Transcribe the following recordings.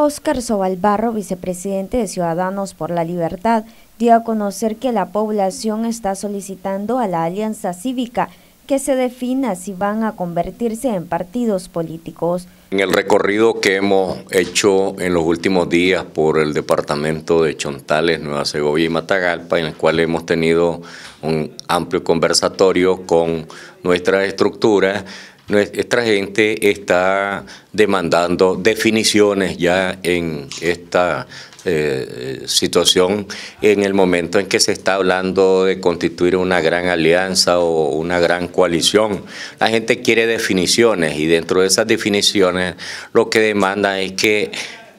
Óscar Sobalbarro, vicepresidente de Ciudadanos por la Libertad, dio a conocer que la población está solicitando a la Alianza Cívica que se defina si van a convertirse en partidos políticos. En el recorrido que hemos hecho en los últimos días por el departamento de Chontales, Nueva Segovia y Matagalpa, en el cual hemos tenido un amplio conversatorio con nuestra estructura nuestra gente está demandando definiciones ya en esta eh, situación en el momento en que se está hablando de constituir una gran alianza o una gran coalición. La gente quiere definiciones y dentro de esas definiciones lo que demanda es que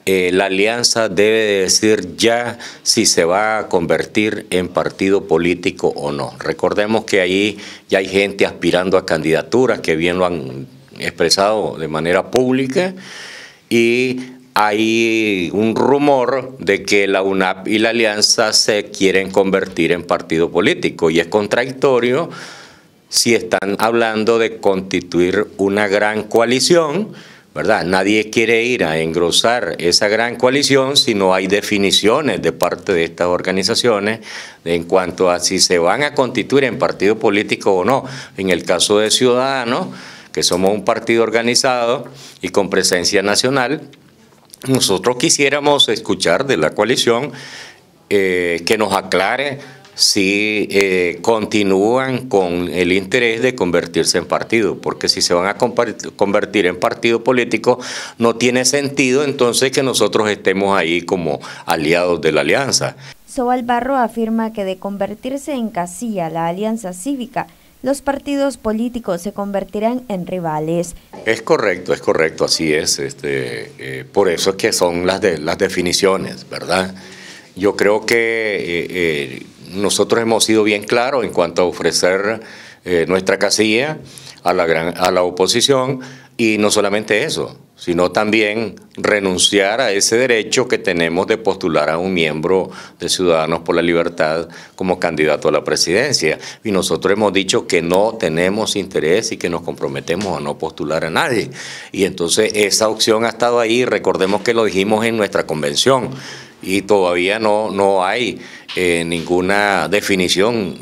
eh, la alianza debe decir ya si se va a convertir en partido político o no. Recordemos que ahí ya hay gente aspirando a candidaturas que bien lo han expresado de manera pública y hay un rumor de que la UNAP y la alianza se quieren convertir en partido político y es contradictorio si están hablando de constituir una gran coalición Nadie quiere ir a engrosar esa gran coalición si no hay definiciones de parte de estas organizaciones en cuanto a si se van a constituir en partido político o no. En el caso de Ciudadanos, que somos un partido organizado y con presencia nacional, nosotros quisiéramos escuchar de la coalición eh, que nos aclare si eh, continúan con el interés de convertirse en partido, porque si se van a convertir en partido político, no tiene sentido entonces que nosotros estemos ahí como aliados de la alianza. Sobal Barro afirma que de convertirse en casilla la alianza cívica, los partidos políticos se convertirán en rivales. Es correcto, es correcto, así es. Este, eh, por eso es que son las, de, las definiciones, ¿verdad? Yo creo que eh, nosotros hemos sido bien claros en cuanto a ofrecer eh, nuestra casilla a la, a la oposición y no solamente eso, sino también renunciar a ese derecho que tenemos de postular a un miembro de Ciudadanos por la Libertad como candidato a la presidencia. Y nosotros hemos dicho que no tenemos interés y que nos comprometemos a no postular a nadie. Y entonces esa opción ha estado ahí, recordemos que lo dijimos en nuestra convención y todavía no, no hay eh, ninguna definición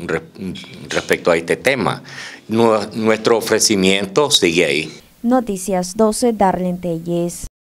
respecto a este tema. Nuestro ofrecimiento sigue ahí. Noticias 12, Darlene Telles.